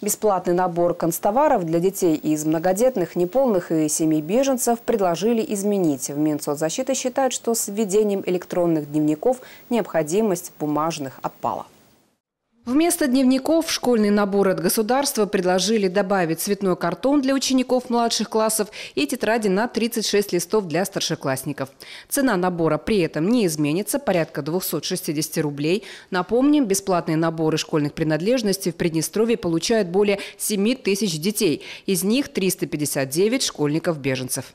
Бесплатный набор констоваров для детей из многодетных, неполных и семей беженцев предложили изменить. В Минсоцзащиты считают, что с введением электронных дневников необходимость бумажных отпала. Вместо дневников в школьный набор от государства предложили добавить цветной картон для учеников младших классов и тетради на 36 листов для старшеклассников. Цена набора при этом не изменится, порядка 260 рублей. Напомним, бесплатные наборы школьных принадлежностей в Приднестровье получают более 7 тысяч детей. Из них 359 школьников-беженцев.